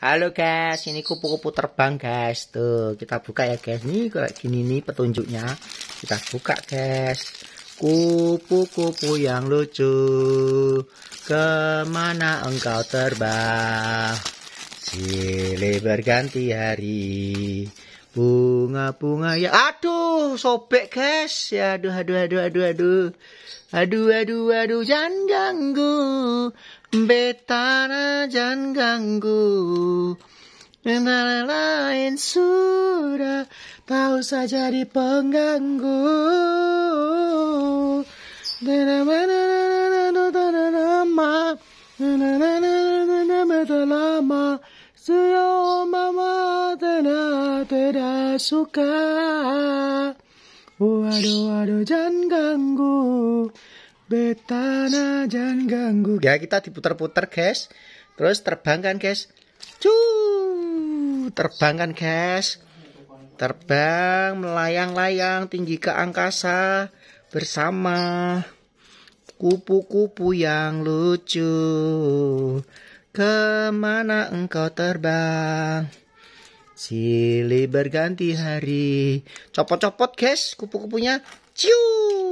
Halo guys, ini kupu-kupu terbang guys. Tuh, kita buka ya guys. Nih kayak gini nih petunjuknya. Kita buka guys. Kupu-kupu yang lucu, kemana engkau terbang? Silih berganti hari, bunga-bunga ya. Aduh, sobek guys. Ya, aduh, aduh, aduh, aduh, aduh. Aduh, aduh, aduh, jangan ganggu. Betara jangan ganggu. Antara lain sudah tahu saja di pengganggu. Lama sudah mama tidak suka. Waduh waduh jangan ganggu. Betana jangan ganggu. Ya kita diputar-putar guys. Terus terbang kan guys. Cuu, terbang kan guys? Terbang, melayang-layang tinggi ke angkasa bersama kupu-kupu yang lucu. Kemana engkau terbang? Silih berganti hari. Copot-copot guys, kupu-kupunya. Ciu.